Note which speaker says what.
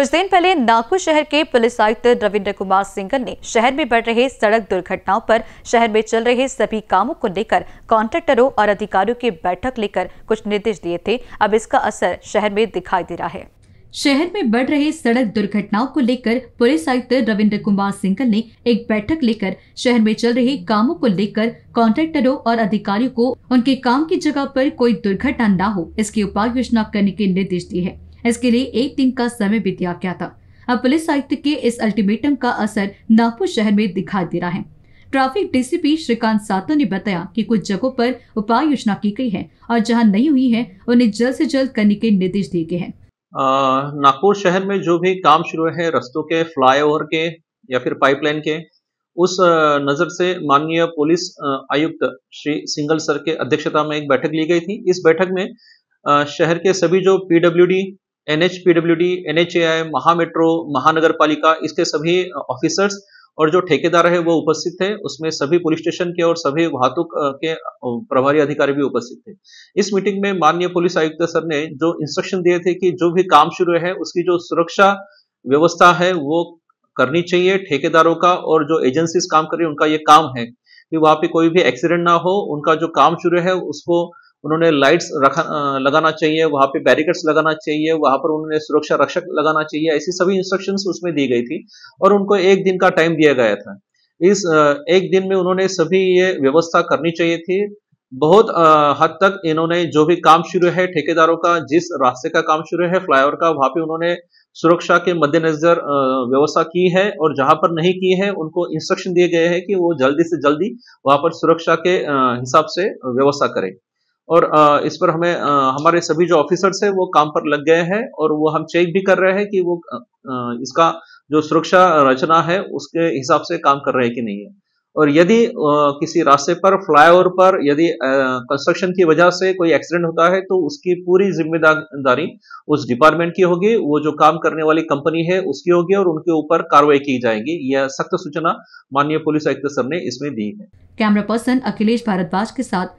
Speaker 1: कुछ दिन पहले नागपुर शहर के पुलिस आयुक्त रविंद्र कुमार सिंगल ने शहर में बढ़ रहे सड़क दुर्घटनाओं पर शहर में चल रहे सभी कामों को लेकर कॉन्ट्रेक्टरों और अधिकारियों की बैठक लेकर कुछ निर्देश दिए थे अब इसका असर शहर में दिखाई दे रहा है शहर में बढ़ रहे सड़क दुर्घटनाओं को लेकर पुलिस आयुक्त रविंद्र कुमार सिंगल ने एक बैठक लेकर शहर में चल रहे कामों को लेकर कॉन्ट्रेक्टरों और अधिकारियों को उनके काम की जगह पर कोई दुर्घटना न हो इसकी उपाय योजना करने के निर्देश दिए हैं इसके लिए एक दिन का समय भी दिया गया था अब पुलिस आयुक्त के इस अल्टीमेटम का असर नागपुर शहर में दिखाई दे रहा है ट्रैफिक डीसीपी श्रीकांत सातो ने बताया कि कुछ जगहों पर उपाय योजना की गई है और जहां नहीं हुई है उन्हें जल्द से जल्द करने के निर्देश दिए गए हैं
Speaker 2: नागपुर शहर में जो भी काम शुरू है रस्तों के फ्लाईओवर के या फिर पाइपलाइन के उस नज़र से माननीय पुलिस आयुक्त श्री सिंगल सर के अध्यक्षता में एक बैठक ली गई थी इस बैठक में शहर के सभी जो पीडब्ल्यूडी एन एच महामेट्रो महानगर पालिका इसके सभी ऑफिसर्स और जो ठेकेदार है वो उपस्थित थे उसमें सभी पुलिस स्टेशन के और सभी वाहतुक के प्रभारी अधिकारी भी उपस्थित थे इस मीटिंग में माननीय पुलिस आयुक्त सर ने जो इंस्ट्रक्शन दिए थे कि जो भी काम शुरू है उसकी जो सुरक्षा व्यवस्था है वो करनी चाहिए ठेकेदारों का और जो एजेंसीज काम कर रही है उनका ये काम है कि वहां पे कोई भी एक्सीडेंट ना हो उनका जो काम शुरू है उसको उन्होंने लाइट्स रखा लगाना चाहिए वहाँ पे बैरिकेड्स लगाना चाहिए वहाँ पर उन्होंने सुरक्षा रक्षक लगाना चाहिए ऐसी सभी इंस्ट्रक्शन उसमें दी गई थी और उनको एक दिन का टाइम दिया गया था इस एक दिन में उन्होंने सभी ये व्यवस्था करनी चाहिए थी बहुत हद तक इन्होंने जो भी काम शुरू है ठेकेदारों का जिस रास्ते का काम शुरू है फ्लाईओवर का वहाँ पे उन्होंने सुरक्षा के मद्देनजर व्यवस्था की है और जहां पर नहीं की है उनको इंस्ट्रक्शन दिए गए हैं कि वो जल्दी से जल्दी वहां पर सुरक्षा के हिसाब से व्यवस्था करें और इस पर हमें हमारे सभी जो ऑफिसर्स हैं वो काम पर लग गए हैं और वो हम चेक भी कर रहे हैं कि वो इसका जो सुरक्षा रचना है उसके हिसाब से काम कर रहे हैं कि नहीं है और यदि किसी रास्ते पर फ्लाईओवर पर यदि कंस्ट्रक्शन की वजह से कोई एक्सीडेंट होता है तो उसकी पूरी जिम्मेदारी उस डिपार्टमेंट की होगी वो जो काम करने वाली कंपनी है उसकी होगी और उनके ऊपर कार्रवाई की जाएगी यह सख्त सूचना माननीय पुलिस आयुक्त सर ने इसमें दी है
Speaker 1: कैमरा पर्सन अखिलेश भारद्वाज के साथ